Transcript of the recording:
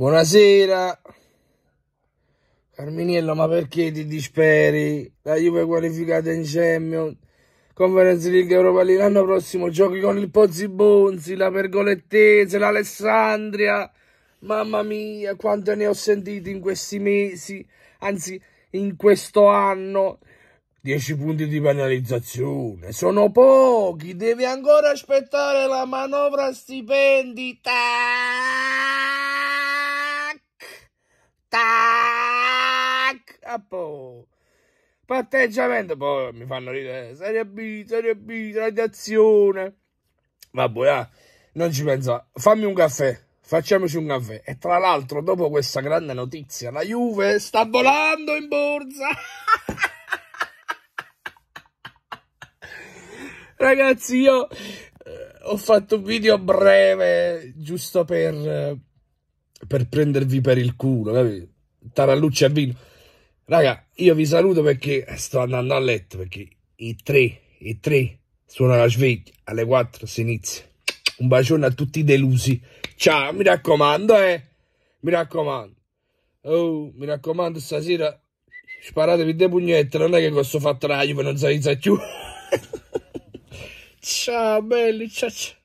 Buonasera. Carminiello, ma perché ti disperi? La Juve qualificata in Champions. Conference League Europa League l'anno prossimo giochi con il Pozzi Bonzi, la Pergolettese, l'Alessandria. Mamma mia, quante ne ho sentite in questi mesi, anzi in questo anno. 10 punti di penalizzazione, sono pochi, devi ancora aspettare la manovra stipendita. Appo. Patteggiamento, poi boh, mi fanno ridere. Serie B, Serie B, radiazione. Vabbè, ah, non ci penso. Fammi un caffè, facciamoci un caffè. E tra l'altro, dopo questa grande notizia, la Juve sta volando in borsa. Ragazzi, io eh, ho fatto un video breve giusto per, per prendervi per il culo, capito? Tarallucci a vino. Raga, io vi saluto perché sto andando a letto, perché i tre, i tre suona la sveglia, alle 4 si inizia. Un bacione a tutti i delusi. Ciao, mi raccomando, eh. Mi raccomando. Oh, mi raccomando, stasera sparatevi dei pugnetti, non è che questo fatto la per non si inizia più. ciao, belli, ciao, ciao.